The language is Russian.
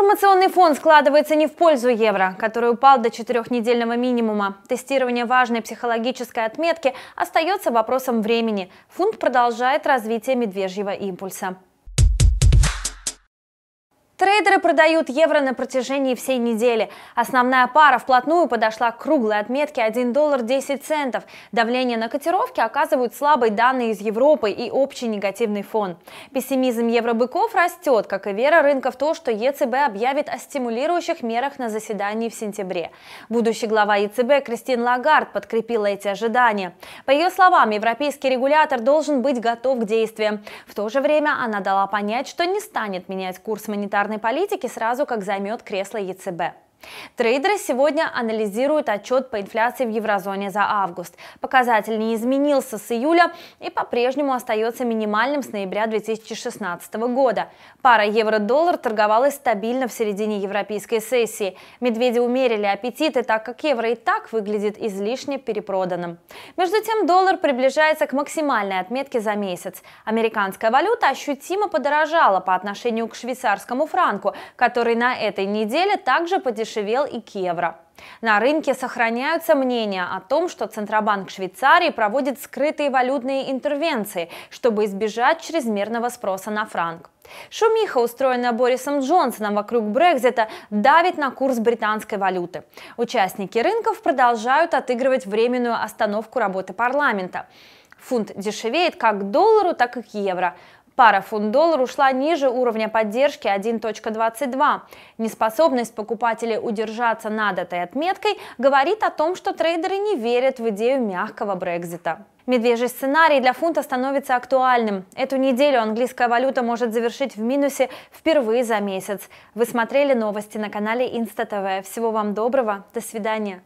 Информационный фон складывается не в пользу евро, который упал до четырехнедельного минимума. Тестирование важной психологической отметки остается вопросом времени. Фунт продолжает развитие медвежьего импульса. Трейдеры продают евро на протяжении всей недели. Основная пара вплотную подошла к круглой отметке 1 доллар 10 центов. Давление на котировки оказывают слабые данные из Европы и общий негативный фон. Пессимизм евробыков растет, как и вера рынка в то, что ЕЦБ объявит о стимулирующих мерах на заседании в сентябре. Будущий глава ЕЦБ Кристин Лагард подкрепила эти ожидания. По ее словам, европейский регулятор должен быть готов к действиям. В то же время она дала понять, что не станет менять курс монетарного монетарной политики сразу как займет кресло ЕЦБ. Трейдеры сегодня анализируют отчет по инфляции в еврозоне за август. Показатель не изменился с июля и по-прежнему остается минимальным с ноября 2016 года. Пара евро-доллар торговалась стабильно в середине европейской сессии. Медведи умерили аппетиты, так как евро и так выглядит излишне перепроданным. Между тем доллар приближается к максимальной отметке за месяц. Американская валюта ощутимо подорожала по отношению к швейцарскому франку, который на этой неделе также подешевел продешевел и к евро. На рынке сохраняются мнения о том, что Центробанк Швейцарии проводит скрытые валютные интервенции, чтобы избежать чрезмерного спроса на франк. Шумиха, устроенная Борисом Джонсоном вокруг Брекзита, давит на курс британской валюты. Участники рынков продолжают отыгрывать временную остановку работы парламента. Фунт дешевеет как к доллару, так и к евро. Пара фунт-доллар ушла ниже уровня поддержки 1.22. Неспособность покупателей удержаться над этой отметкой говорит о том, что трейдеры не верят в идею мягкого Брекзита. Медвежий сценарий для фунта становится актуальным. Эту неделю английская валюта может завершить в минусе впервые за месяц. Вы смотрели новости на канале Инста ТВ. Всего вам доброго. До свидания.